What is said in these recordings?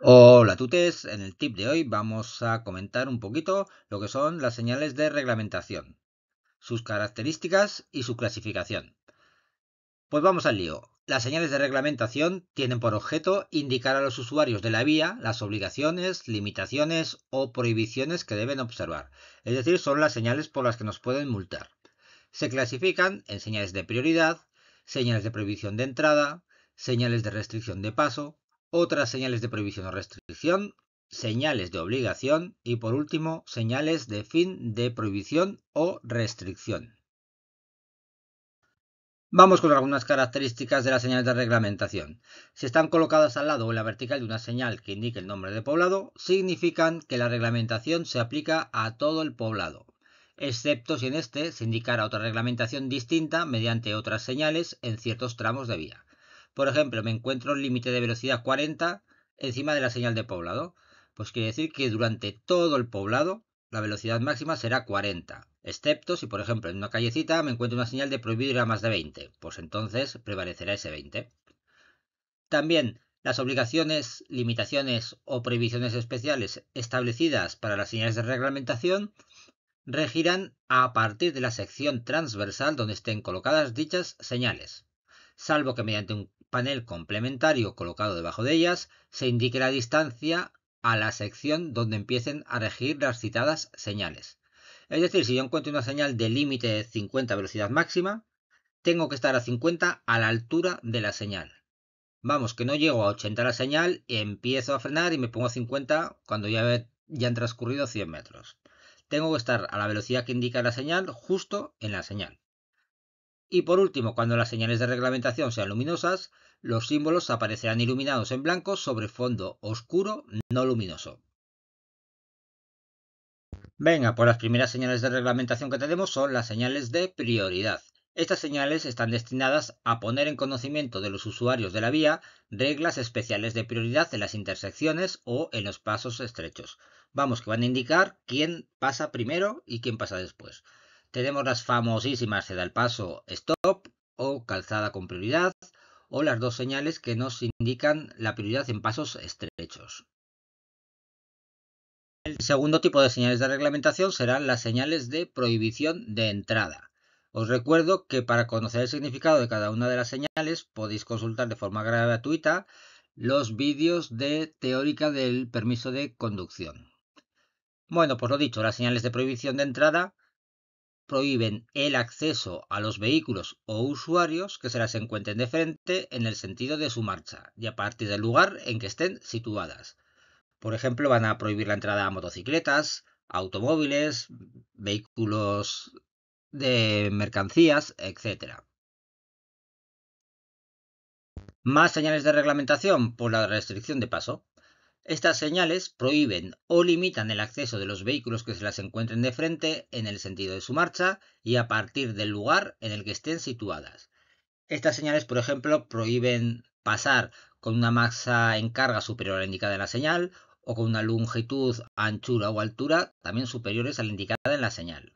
Hola tutes, en el tip de hoy vamos a comentar un poquito lo que son las señales de reglamentación, sus características y su clasificación. Pues vamos al lío. Las señales de reglamentación tienen por objeto indicar a los usuarios de la vía las obligaciones, limitaciones o prohibiciones que deben observar, es decir, son las señales por las que nos pueden multar. Se clasifican en señales de prioridad, señales de prohibición de entrada, señales de restricción de paso, otras señales de prohibición o restricción, señales de obligación y por último señales de fin de prohibición o restricción. Vamos con algunas características de las señales de reglamentación. Si están colocadas al lado o en la vertical de una señal que indique el nombre de poblado, significan que la reglamentación se aplica a todo el poblado, excepto si en este se indicara otra reglamentación distinta mediante otras señales en ciertos tramos de vía. Por ejemplo, me encuentro un límite de velocidad 40 encima de la señal de poblado. Pues quiere decir que durante todo el poblado la velocidad máxima será 40, excepto si, por ejemplo, en una callecita me encuentro una señal de prohibido a más de 20, pues entonces prevalecerá ese 20. También las obligaciones, limitaciones o prohibiciones especiales establecidas para las señales de reglamentación regirán a partir de la sección transversal donde estén colocadas dichas señales, salvo que mediante un panel complementario colocado debajo de ellas se indique la distancia a la sección donde empiecen a regir las citadas señales. Es decir, si yo encuentro una señal de límite de 50 velocidad máxima, tengo que estar a 50 a la altura de la señal. Vamos, que no llego a 80 la señal, empiezo a frenar y me pongo a 50 cuando ya, ya han transcurrido 100 metros. Tengo que estar a la velocidad que indica la señal, justo en la señal. Y por último, cuando las señales de reglamentación sean luminosas, los símbolos aparecerán iluminados en blanco sobre fondo oscuro no luminoso. Venga, pues las primeras señales de reglamentación que tenemos son las señales de prioridad. Estas señales están destinadas a poner en conocimiento de los usuarios de la vía reglas especiales de prioridad en las intersecciones o en los pasos estrechos. Vamos, que van a indicar quién pasa primero y quién pasa después. Tenemos las famosísimas se da el paso stop o calzada con prioridad o las dos señales que nos indican la prioridad en pasos estrechos. El segundo tipo de señales de reglamentación serán las señales de prohibición de entrada. Os recuerdo que para conocer el significado de cada una de las señales podéis consultar de forma gratuita los vídeos de teórica del permiso de conducción. Bueno, pues lo dicho, las señales de prohibición de entrada prohíben el acceso a los vehículos o usuarios que se las encuentren de frente en el sentido de su marcha y a partir del lugar en que estén situadas. Por ejemplo, van a prohibir la entrada a motocicletas, automóviles, vehículos de mercancías, etc. Más señales de reglamentación por la restricción de paso. Estas señales prohíben o limitan el acceso de los vehículos que se las encuentren de frente en el sentido de su marcha y a partir del lugar en el que estén situadas. Estas señales, por ejemplo, prohíben pasar con una masa en carga superior a la indicada en la señal o con una longitud, anchura o altura también superiores a la indicada en la señal.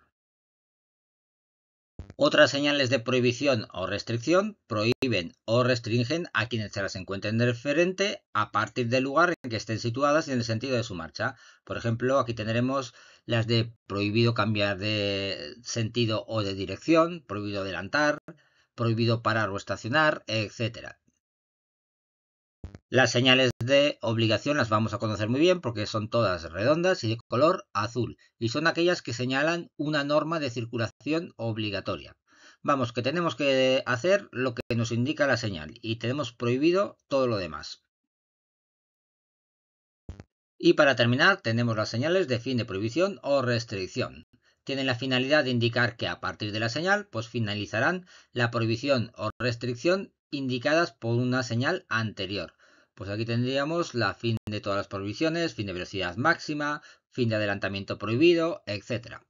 Otras señales de prohibición o restricción prohíben o restringen a quienes se las encuentren el referente a partir del lugar en que estén situadas y en el sentido de su marcha. Por ejemplo, aquí tendremos las de prohibido cambiar de sentido o de dirección, prohibido adelantar, prohibido parar o estacionar, etc. Las señales de obligación las vamos a conocer muy bien porque son todas redondas y de color azul y son aquellas que señalan una norma de circulación obligatoria. Vamos, que tenemos que hacer lo que nos indica la señal y tenemos prohibido todo lo demás. Y para terminar tenemos las señales de fin de prohibición o restricción. Tienen la finalidad de indicar que a partir de la señal pues finalizarán la prohibición o restricción indicadas por una señal anterior pues aquí tendríamos la fin de todas las prohibiciones, fin de velocidad máxima, fin de adelantamiento prohibido, etc.